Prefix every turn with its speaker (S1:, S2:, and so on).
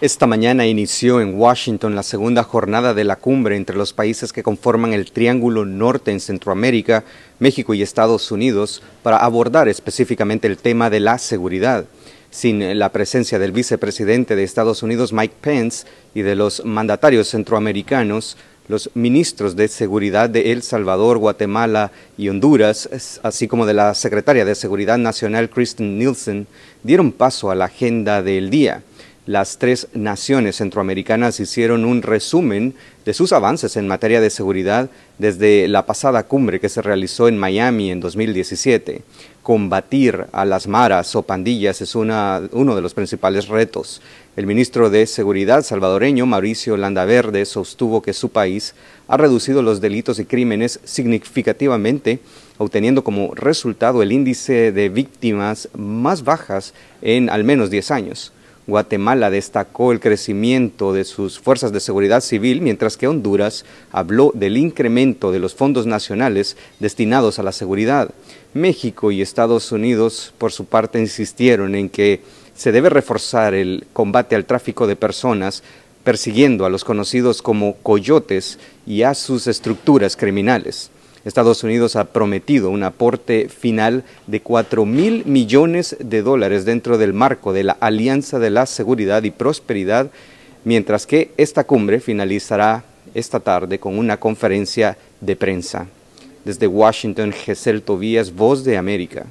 S1: Esta mañana inició en Washington la segunda jornada de la cumbre entre los países que conforman el Triángulo Norte en Centroamérica, México y Estados Unidos para abordar específicamente el tema de la seguridad. Sin la presencia del vicepresidente de Estados Unidos Mike Pence y de los mandatarios centroamericanos, los ministros de Seguridad de El Salvador, Guatemala y Honduras, así como de la secretaria de Seguridad Nacional Kristen Nielsen, dieron paso a la agenda del día las tres naciones centroamericanas hicieron un resumen de sus avances en materia de seguridad desde la pasada cumbre que se realizó en Miami en 2017. Combatir a las maras o pandillas es uno de los principales retos. El ministro de Seguridad salvadoreño, Mauricio Landaverde, sostuvo que su país ha reducido los delitos y crímenes significativamente, obteniendo como resultado el índice de víctimas más bajas en al menos 10 años. Guatemala destacó el crecimiento de sus fuerzas de seguridad civil, mientras que Honduras habló del incremento de los fondos nacionales destinados a la seguridad. México y Estados Unidos, por su parte, insistieron en que se debe reforzar el combate al tráfico de personas, persiguiendo a los conocidos como coyotes y a sus estructuras criminales. Estados Unidos ha prometido un aporte final de 4 mil millones de dólares dentro del marco de la Alianza de la Seguridad y Prosperidad, mientras que esta cumbre finalizará esta tarde con una conferencia de prensa. Desde Washington, Gesel Tobías, Voz de América.